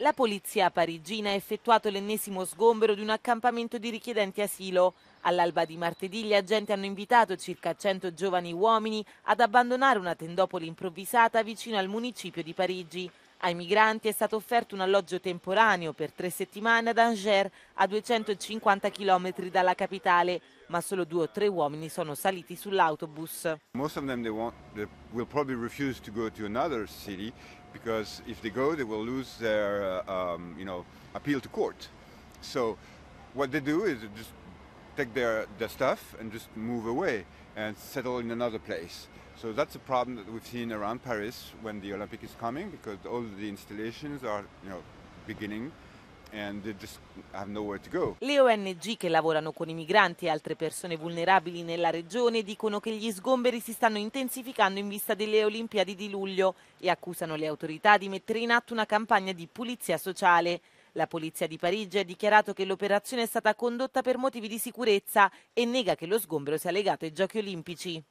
La polizia parigina ha effettuato l'ennesimo sgombero di un accampamento di richiedenti asilo. All'alba di martedì gli agenti hanno invitato circa 100 giovani uomini ad abbandonare una tendopoli improvvisata vicino al municipio di Parigi. Ai migranti è stato offerto un alloggio temporaneo per tre settimane ad Angers, a 250 km dalla capitale, ma solo due o tre uomini sono saliti sull'autobus. Most of them they want they will probably refuse to go to another city because if they go they will lose their uh, um, you know appeal to court. So what they do is just take their, their stuff and just move away and settle in another place. So that's a problem that we've seen around Paris when the Olympic is coming because all the installations are, you know, beginning Le ONG che lavorano con i migranti e altre persone vulnerabili nella regione dicono che gli sgomberi si stanno intensificando in vista delle Olimpiadi di luglio e accusano le autorità di mettere in atto una campagna di pulizia sociale. La polizia di Parigi ha dichiarato che l'operazione è stata condotta per motivi di sicurezza e nega che lo sgombero sia legato ai giochi olimpici.